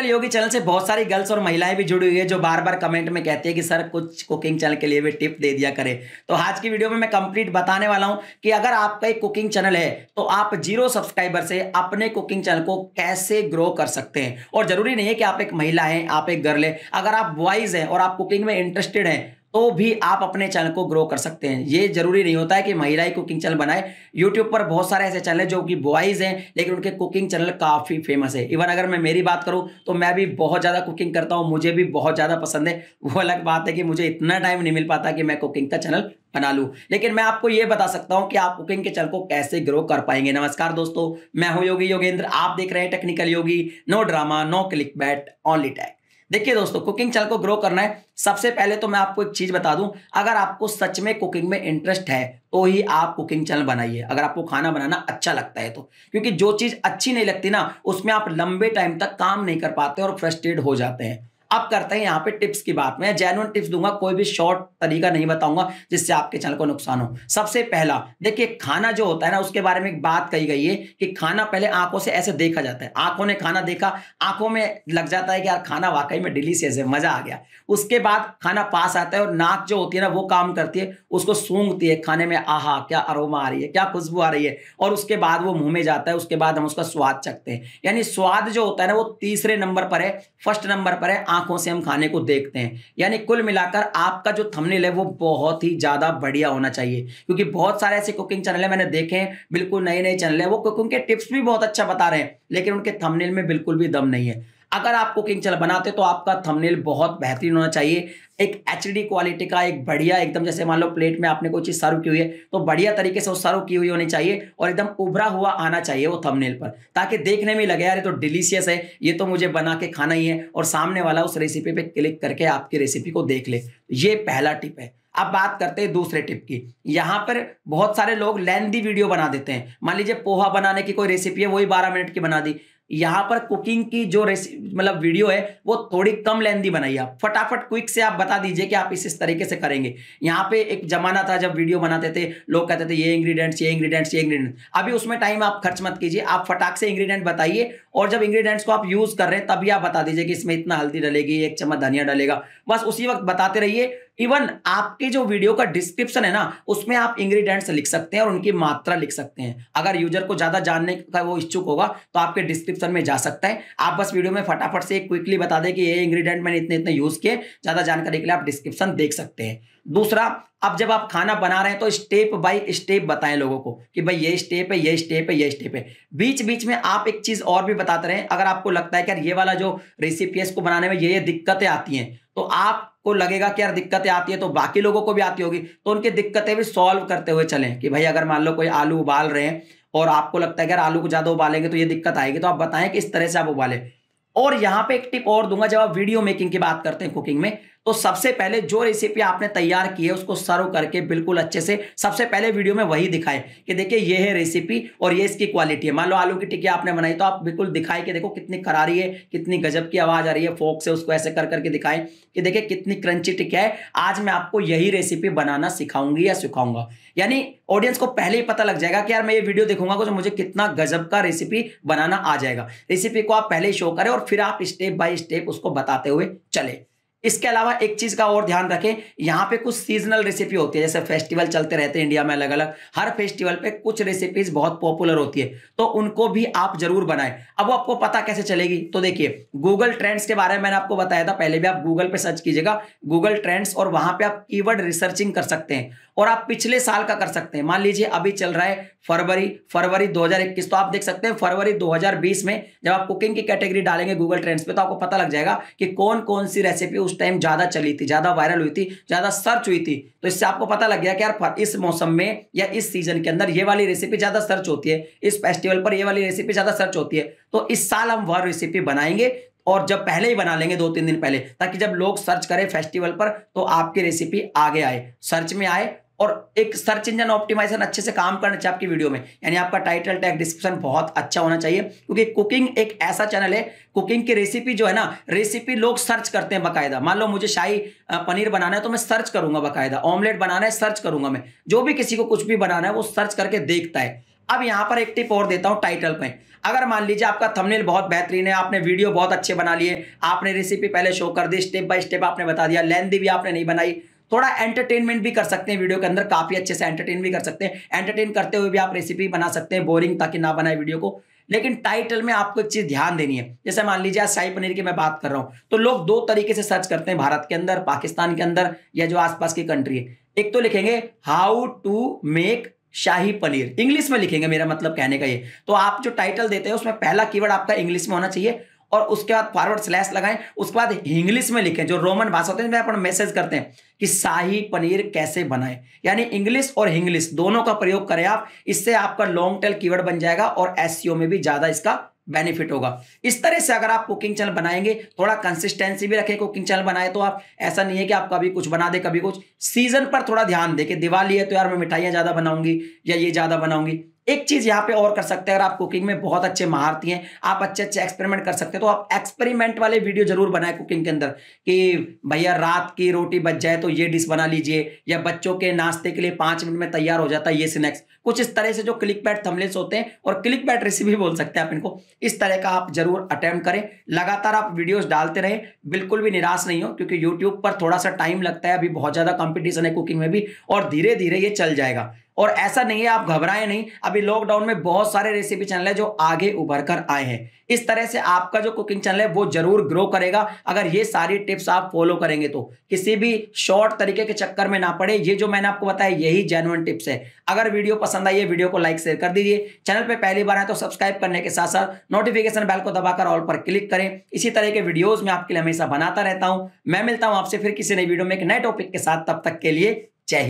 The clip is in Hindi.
टिपिकल योगी चैनल से बहुत सारी गर्ल्स और महिलाएं भी जुड़ी हुई है जो बार बार कमेंट में कहती है कि सर कुछ कुकिंग चैनल के लिए भी टिप दे दिया करें तो आज की वीडियो में मैं कंप्लीट बताने वाला हूं कि अगर आपका एक कुकिंग चैनल है तो आप जीरो सब्सक्राइबर से अपने कुकिंग चैनल को कैसे ग्रो कर सकते हैं और जरूरी नहीं है कि आप एक महिला है आप एक गर्ल है अगर आप बॉयज हैं और आप कुकिंग में इंटरेस्टेड हैं तो भी आप अपने चैनल को ग्रो कर सकते हैं ये जरूरी नहीं होता है कि महिला ही कुकिंग चैनल बनाए यूट्यूब पर बहुत सारे ऐसे चैनल जो कि बॉयज़ हैं लेकिन उनके कुकिंग चैनल काफ़ी फेमस है इवन अगर मैं मेरी बात करूँ तो मैं भी बहुत ज़्यादा कुकिंग करता हूँ मुझे भी बहुत ज़्यादा पसंद है वो अलग बात है कि मुझे इतना टाइम नहीं मिल पाता कि मैं कुकिंग का चैनल बना लूँ लेकिन मैं आपको ये बता सकता हूँ कि आप कुकिंग के चैनल को कैसे ग्रो कर पाएंगे नमस्कार दोस्तों मैं हूँ योगी योगेंद्र आप देख रहे हैं technical Yogi no drama no click bait only tech देखिए दोस्तों कुकिंग चैनल को ग्रो करना है सबसे पहले तो मैं आपको एक चीज बता दूं अगर आपको सच में कुकिंग में इंटरेस्ट है तो ही आप कुकिंग चैनल बनाइए अगर आपको खाना बनाना अच्छा लगता है तो क्योंकि जो चीज अच्छी नहीं लगती ना उसमें आप लंबे टाइम तक काम नहीं कर पाते और फ्रस्ट्रेट हो जाते हैं अब करते हैं यहाँ पे टिप्स की बात मैं जेनुअन टिप्स दूंगा कोई भी शॉर्ट तरीका नहीं बताऊंगा जिससे आपके चैनल को नुकसान हो सबसे पहला देखिए खाना जो होता है ना उसके बारे में एक बात कही गई है कि खाना पहले आंखों से ऐसे देखा जाता है आंखों ने खाना देखा आंखों में लग जाता है कि यार खाना वाकई में डिलीशियस है मजा आ गया उसके बाद खाना पास आता है और नाक जो होती है ना वो काम करती है उसको सूंघती है खाने में आहा क्या अरोमा आ रही है क्या खुशबू आ रही है और उसके बाद वो मुंह में जाता है उसके बाद हम उसका स्वाद चखते हैं यानी स्वाद जो होता है ना वो तीसरे नंबर पर है फर्स्ट नंबर पर है आंखों से हम खाने को देखते हैं यानी कुल मिलाकर आपका जो थंबनेल है वो बहुत ही ज़्यादा बढ़िया होना चाहिए क्योंकि बहुत सारे ऐसे कुकिंग चैनल है मैंने देखे हैं बिल्कुल नए नए चैनल है वो कुकिंग के टिप्स भी बहुत अच्छा बता रहे हैं लेकिन उनके थमनेल में बिल्कुल भी दम नहीं है अगर आप कुकिंग चैनल बनाते तो आपका थंबनेल बहुत बेहतरीन होना चाहिए एक एच क्वालिटी का एक बढ़िया एकदम जैसे मान लो प्लेट में आपने कोई चीज़ सर्व की हुई है तो बढ़िया तरीके से वो सर्व की हुई होनी चाहिए और एकदम उभरा हुआ आना चाहिए वो थंबनेल पर ताकि देखने में लगे यार तो डिलीशियस है ये तो मुझे बना के खाना ही है और सामने वाला उस रेसिपी पर क्लिक करके आपकी रेसिपी को देख ले ये पहला टिप है अब बात करते हैं दूसरे टिप की यहाँ पर बहुत सारे लोग लेंदी वीडियो बना देते हैं मान लीजिए पोहा बनाने की कोई रेसिपी है वही बारह मिनट की बना दी यहाँ पर कुकिंग की जो रेसिपी मतलब वीडियो है वो थोड़ी कम लेंदी बनाई आप फटाफट क्विक से आप बता दीजिए कि आप इस इस तरीके से करेंगे यहाँ पे एक जमाना था जब वीडियो बनाते थे लोग कहते थे ये इंग्रेडिएंट्स ये इंग्रेडिएंट्स ये इंग्रेडिएंट्स अभी उसमें टाइम आप खर्च मत कीजिए आप फटाक से इंग्रीडियंट बताइए और जब इंग्रीडियंट्स को आप यूज़ कर रहे हैं तभी आप बता दीजिए कि इसमें इतना हल्दी डलेगी एक चम्मच धनिया डलेगा बस उसी वक्त बताते रहिए इवन आपके जो वीडियो का डिस्क्रिप्शन है ना उसमें आप इंग्रेडिएंट्स लिख सकते हैं और उनकी मात्रा लिख सकते हैं अगर यूजर को ज्यादा जानने का वो इच्छुक होगा तो आपके डिस्क्रिप्शन में जा सकता है आप बस वीडियो में फटाफट से क्विकली बता दें कि ये इंग्रेडिएंट मैंने इतने इतने यूज किए ज्यादा जानकारी के लिए आप डिस्क्रिप्शन देख सकते हैं दूसरा अब जब आप खाना बना रहे हैं तो स्टेप बाय स्टेप बताएं लोगों को कि भाई ये स्टेप है ये स्टेप है ये स्टेप है बीच बीच में आप एक चीज और भी बताते रहें अगर आपको लगता है कि यार ये वाला जो रेसिपी है इसको बनाने में ये ये दिक्कतें आती हैं तो आप को लगेगा कि यार दिक्कतें आती है तो बाकी लोगों को भी आती होगी तो उनकी दिक्कतें भी सॉल्व करते हुए चलें कि भाई अगर मान लो कोई आलू उबाल रहे हैं और आपको लगता है कि यार आलू को ज़्यादा उबालेंगे तो ये दिक्कत आएगी तो आप बताएं कि इस तरह से आप उबालें और यहां पे एक टिप और दूंगा जब आप वीडियो मेकिंग की बात करते हैं कुकिंग में तो सबसे पहले जो रेसिपी आपने तैयार की है उसको सर्व करके बिल्कुल अच्छे से सबसे पहले वीडियो में वही दिखाए कि देखिए ये है रेसिपी और ये इसकी क्वालिटी है मान लो आलू की टिक्की आपने बनाई तो आप बिल्कुल दिखाएं कि देखो कितनी करारी है कितनी गजब की आवाज़ आ रही है फोक से उसको ऐसे कर करके दिखाएं कि देखिए कितनी क्रंची टिक्की है आज मैं आपको यही रेसिपी बनाना सिखाऊंगी या सिखाऊंगा यानी ऑडियंस को पहले ही पता लग जाएगा कि यार मैं ये वीडियो देखूंगा तो मुझे कितना गजब का रेसिपी बनाना आ जाएगा रेसिपी को आप पहले ही शो करें और फिर आप स्टेप बाय स्टेप उसको बताते हुए चले इसके अलावा एक चीज़ का और ध्यान रखें यहाँ पे कुछ सीजनल रेसिपी होती है जैसे फेस्टिवल चलते रहते हैं इंडिया में अलग अलग हर फेस्टिवल पे कुछ रेसिपीज बहुत पॉपुलर होती है तो उनको भी आप जरूर बनाएं अब वो आपको पता कैसे चलेगी तो देखिए गूगल ट्रेंड्स के बारे में मैंने आपको बताया था पहले भी आप गूगल पर सर्च कीजिएगा गूगल ट्रेंड्स और वहां पर आप की रिसर्चिंग कर सकते हैं और आप पिछले साल का कर सकते हैं मान लीजिए अभी चल रहा है फरवरी फरवरी 2021 तो आप देख सकते हैं फरवरी 2020 में जब आप कुकिंग की कैटेगरी डालेंगे गूगल ट्रेंड्स पे तो आपको पता लग जाएगा कि कौन कौन सी रेसिपी उस टाइम ज़्यादा चली थी ज़्यादा वायरल हुई थी ज़्यादा सर्च हुई थी तो इससे आपको पता लग गया कि यार इस मौसम में या इस सीज़न के अंदर ये वाली रेसिपी ज़्यादा सर्च होती है इस फेस्टिवल पर ये वाली रेसिपी ज़्यादा सर्च होती है तो इस साल हम वह रेसिपी बनाएंगे और जब पहले ही बना लेंगे दो तीन दिन पहले ताकि जब लोग सर्च करें फेस्टिवल पर तो आपकी रेसिपी आगे आए सर्च में आए और एक सर्च इंजन ऑप्टिमाइजेशन अच्छे से काम करना चाहिए आपकी वीडियो में यानी आपका टाइटल टैग डिस्क्रिप्शन बहुत अच्छा होना चाहिए क्योंकि कुकिंग एक ऐसा चैनल है कुकिंग की रेसिपी जो है ना रेसिपी लोग सर्च करते हैं बाकायदा मान लो मुझे शाही पनीर बनाना है तो मैं सर्च करूंगा बाकायदा ऑमलेट बनाना है सर्च करूंगा मैं जो भी किसी को कुछ भी बनाना है वो सर्च करके देखता है अब यहाँ पर एक टिप और देता हूँ टाइटल पे अगर मान लीजिए आपका थंबनेल बहुत बेहतरीन है आपने वीडियो बहुत अच्छे बना लिए आपने रेसिपी पहले शो कर दी स्टेप बाय स्टेप आपने बता दिया लेंथी भी आपने नहीं बनाई थोड़ा एंटरटेनमेंट भी कर सकते हैं वीडियो के अंदर काफ़ी अच्छे से एंटरटेन भी कर सकते हैं एंटरटेन करते हुए भी आप रेसिपी बना सकते हैं बोरिंग ताकि ना बनाए वीडियो को लेकिन टाइटल में आपको एक चीज़ ध्यान देनी है जैसे मान लीजिए आज शाही पनीर की मैं बात कर रहा हूँ तो लोग दो तरीके से सर्च करते हैं भारत के अंदर पाकिस्तान के अंदर या जो आसपास की कंट्री है एक तो लिखेंगे how to make shahi paneer English में लिखेंगे मेरा मतलब कहने का ये तो आप जो टाइटल देते हैं उसमें पहला कीवर्ड आपका इंग्लिश में होना चाहिए और उसके बाद फॉरवर्ड स्लैश लगाएं उसके बाद इंग्लिश में लिखें जो रोमन भाषा होती है अपन मैसेज करते हैं कि शाही पनीर कैसे बनाएं यानी इंग्लिश और इंग्लिश दोनों का प्रयोग करें आप इससे आपका लॉन्ग टेल कीवर्ड बन जाएगा और एस e में भी ज़्यादा इसका बेनिफिट होगा इस तरह से अगर आप कुकिंग चैनल बनाएंगे थोड़ा कंसिस्टेंसी भी रखें कुकिंग चैनल बनाए तो आप ऐसा नहीं है कि आप कभी कुछ बना दे कभी कुछ सीजन पर थोड़ा ध्यान दे कि दिवाली है तो यार मैं मिठाइयाँ ज़्यादा बनाऊंगी या ये ज़्यादा बनाऊंगी एक चीज़ यहाँ पे और कर सकते हैं अगर आप कुकिंग में बहुत अच्छे महारती हैं आप अच्छे अच्छे एक्सपेरिमेंट कर सकते हैं तो आप एक्सपेरिमेंट वाले वीडियो जरूर बनाएं कुकिंग के अंदर कि भैया रात की रोटी बच जाए तो ये डिश बना लीजिए या बच्चों के नाश्ते के लिए पांच मिनट में तैयार हो जाता है ये स्नैक्स कुछ इस तरह से जो क्लिक पैट थमलेस होते हैं और क्लिक पैट रेसिपी बोल सकते हैं आप इनको इस तरह का आप जरूर अटेम्प्ट करें लगातार आप वीडियोस डालते रहे बिल्कुल भी निराश नहीं हो क्योंकि यूट्यूब पर थोड़ा सा टाइम लगता है अभी बहुत ज़्यादा कॉम्पिटिशन है कुकिंग में भी और धीरे धीरे ये चल जाएगा और ऐसा नहीं है आप घबराएं नहीं अभी लॉकडाउन में बहुत सारे रेसिपी चैनल है जो आगे उभर कर आए हैं इस तरह से आपका जो कुकिंग चैनल है वो जरूर ग्रो करेगा अगर ये सारी टिप्स आप फॉलो करेंगे तो किसी भी शॉर्ट तरीके के चक्कर में ना पड़े ये जो मैंने आपको बताया यही जेनुअन टिप्स है अगर वीडियो पसंद आई है वीडियो को लाइक शेयर कर दीजिए चैनल पर पहली बार आए तो सब्सक्राइब करने के साथ साथ नोटिफिकेशन बैल को दबाकर ऑल पर क्लिक करें इसी तरह के वीडियोज में आपके लिए हमेशा बनाता रहता हूं मैं मिलता हूं आपसे फिर किसी नई वीडियो में एक नए टॉपिक के साथ तब तक के लिए जय हिंद